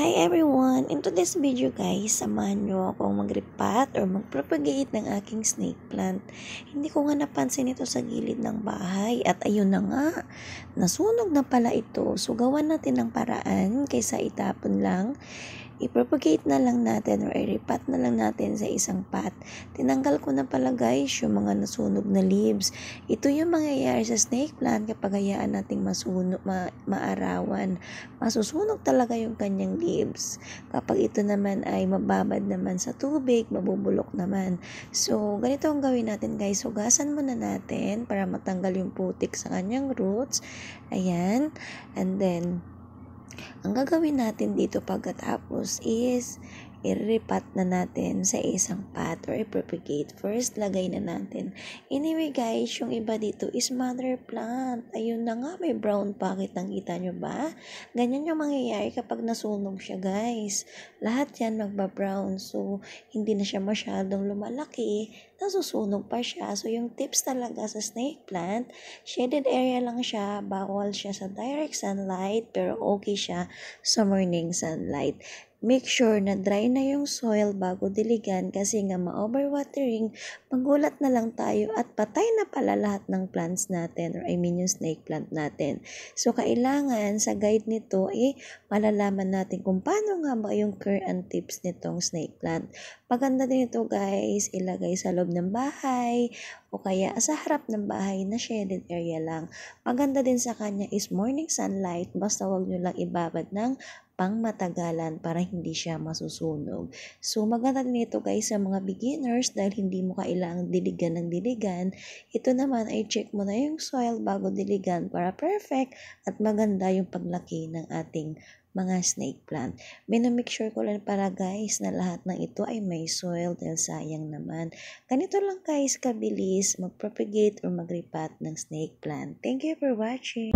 Hi everyone! In this video guys, samahan nyo akong mag-repot or mag-propagate ng aking snake plant. Hindi ko nga napansin ito sa gilid ng bahay at ayun na nga, nasunog na pala ito. So gawan natin ang paraan kaysa itapon lang ipropagate na lang natin or i-repot na lang natin sa isang pot. Tinanggal ko na pala guys yung mga nasunog na leaves. Ito yung mangyayari sa snake plant kapag hayaan nating masunog, ma- maarawan. Masusunog talaga yung kanyang leaves. Kapag ito naman ay mababad naman sa tubig, mabubulok naman. So, ganito ang gawin natin guys. Hugasan muna natin para matanggal yung putik sa kanyang roots. Ayan. And then, ang gagawin natin dito pagkatapos is i-repat na natin sa isang pot or i-propagate. First, lagay na natin. Anyway guys, yung iba dito is mother plant. Ayun na nga, may brown pocket. Nakita nyo ba? Ganyan yung mangyayari kapag nasunog siya guys. Lahat yan magba-brown. So, hindi na siya masyadong lumalaki. Nasusunog pa siya. So, yung tips talaga sa snake plant, shaded area lang siya. Bawal siya sa direct sunlight pero okay siya sa morning sunlight. Make sure na dry na yung soil bago diligan kasi nga ma-overwatering, magulat na lang tayo at patay na pala lahat ng plants natin or I mean yung snake plant natin. So kailangan sa guide nito ay eh, malalaman natin kung paano nga ba yung care and tips nitong snake plant. Paganda din ito guys, ilagay sa loob ng bahay o kaya sa harap ng bahay na shaded area lang. Paganda din sa kanya is morning sunlight basta wag nyo lang ibabad ng pangmatagalan para hindi siya masusunog. So maganda din ito guys sa mga beginners dahil hindi mo kailangang diligan ng diligan. Ito naman ay check mo na yung soil bago diligan para perfect at maganda yung paglaki ng ating mga snake plant. Minamake sure ko lang para guys na lahat ng ito ay may soil dahil sayang naman. Ganito lang guys kabilis magpropagate or magripat ng snake plant. Thank you for watching!